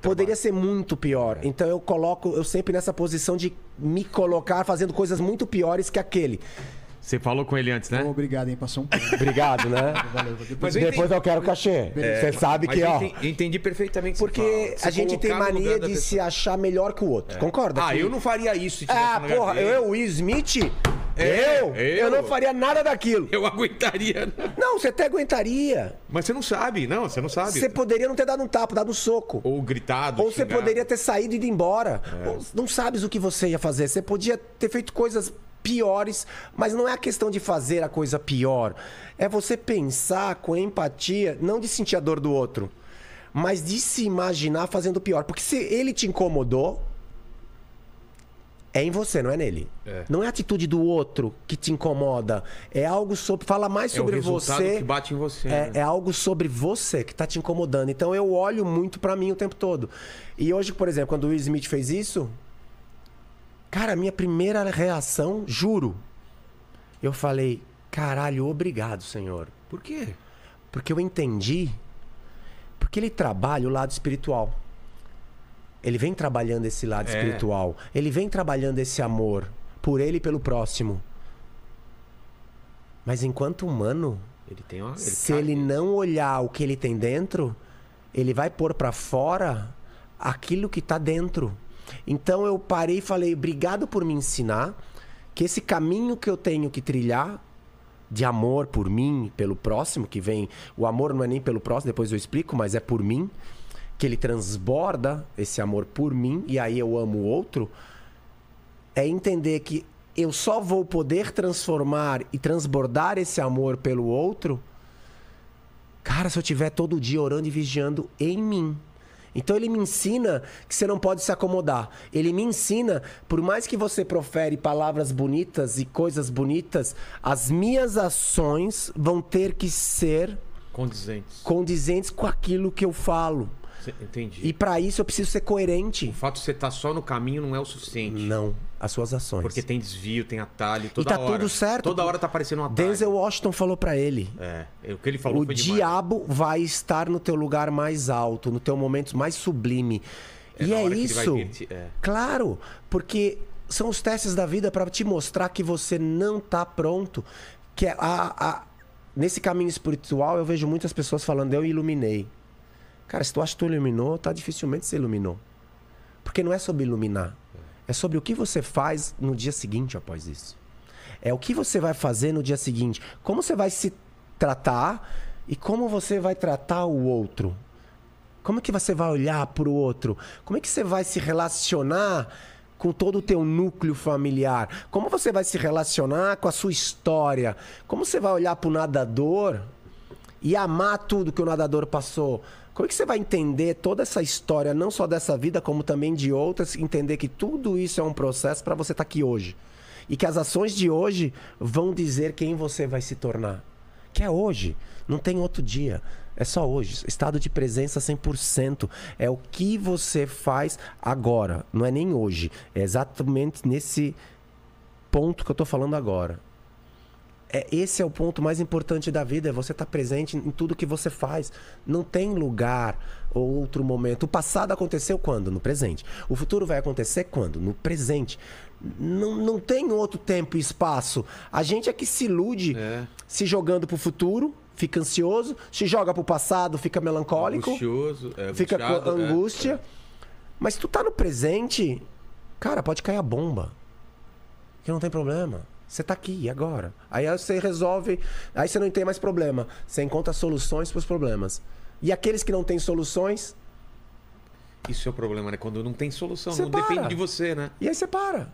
Poderia ser muito pior. É. Então eu coloco, eu sempre nessa posição de me colocar fazendo coisas muito piores que aquele. Você falou com ele antes, né? Então, obrigado, hein? Passou um pouco. Obrigado, né? Valeu, depois, eu, depois eu quero cachê. É, você sabe que, ó. Entendi, entendi perfeitamente Porque a gente tem mania de se achar melhor que o outro. É. Concorda? Ah, que... eu não faria isso. Se ah, porra, eu, eu, o Smith. É, eu? eu? eu? não faria nada daquilo. Eu aguentaria. Né? Não, você até aguentaria. Mas você não sabe, não, você não sabe. Você poderia não ter dado um tapa, dado um soco. Ou gritado. Ou você poderia ter saído e ido embora. É. Não sabes o que você ia fazer. Você podia ter feito coisas piores, mas não é a questão de fazer a coisa pior. É você pensar com empatia, não de sentir a dor do outro, mas de se imaginar fazendo pior. Porque se ele te incomodou, é em você, não é nele. É. Não é a atitude do outro que te incomoda. É algo sobre. Fala mais sobre é o você. que bate em você. É, né? é, algo sobre você que tá te incomodando. Então eu olho muito para mim o tempo todo. E hoje, por exemplo, quando o Will Smith fez isso. Cara, minha primeira reação, juro. Eu falei, caralho, obrigado, senhor. Por quê? Porque eu entendi. Porque ele trabalha o lado espiritual. Ele vem trabalhando esse lado é. espiritual. Ele vem trabalhando esse amor por ele e pelo próximo. Mas enquanto humano, ele tem uma, ele se ele não olhar o que ele tem dentro, ele vai pôr para fora aquilo que tá dentro. Então eu parei e falei: "Obrigado por me ensinar que esse caminho que eu tenho que trilhar de amor por mim, pelo próximo que vem, o amor não é nem pelo próximo, depois eu explico, mas é por mim que ele transborda esse amor por mim e aí eu amo o outro, é entender que eu só vou poder transformar e transbordar esse amor pelo outro, cara, se eu tiver todo dia orando e vigiando em mim. Então ele me ensina que você não pode se acomodar. Ele me ensina, por mais que você profere palavras bonitas e coisas bonitas, as minhas ações vão ter que ser condizentes, condizentes com aquilo que eu falo. Entendi. E para isso eu preciso ser coerente. O fato de você estar tá só no caminho não é o suficiente. Não, as suas ações. Porque tem desvio, tem atalho, toda hora. E tá hora. tudo certo. Toda hora tá aparecendo um atalho. Denzel Washington falou para ele. É, é, o que ele falou O diabo demais. vai estar no teu lugar mais alto, no teu momento mais sublime. É e é isso. Te... É. Claro, porque são os testes da vida para te mostrar que você não tá pronto, que é a, a nesse caminho espiritual eu vejo muitas pessoas falando eu iluminei. Cara, se tu acha que tu iluminou, tá dificilmente se iluminou. Porque não é sobre iluminar. É sobre o que você faz no dia seguinte após isso. É o que você vai fazer no dia seguinte. Como você vai se tratar e como você vai tratar o outro. Como é que você vai olhar para o outro? Como é que você vai se relacionar com todo o teu núcleo familiar? Como você vai se relacionar com a sua história? Como você vai olhar para o nadador e amar tudo que o nadador passou. Como é que você vai entender toda essa história, não só dessa vida, como também de outras, entender que tudo isso é um processo para você estar tá aqui hoje? E que as ações de hoje vão dizer quem você vai se tornar. Que é hoje, não tem outro dia. É só hoje. Estado de presença 100%. É o que você faz agora. Não é nem hoje. É exatamente nesse ponto que eu estou falando agora é, esse é o ponto mais importante da vida, é você estar tá presente em tudo que você faz. Não tem lugar ou outro momento. O passado aconteceu quando? No presente. O futuro vai acontecer quando? No presente. Não, não tem outro tempo e espaço. A gente é que se ilude é. se jogando pro futuro, fica ansioso, se joga pro passado, fica melancólico. Angustioso, é, fica com é. angústia. É. Mas se tu tá no presente, cara, pode cair a bomba. Que não tem problema. Você tá aqui e agora. Aí você resolve, aí você não tem mais problema. Você encontra soluções para os problemas. E aqueles que não têm soluções, isso é o problema, né? Quando não tem solução, você não para. depende de você, né? E aí você para.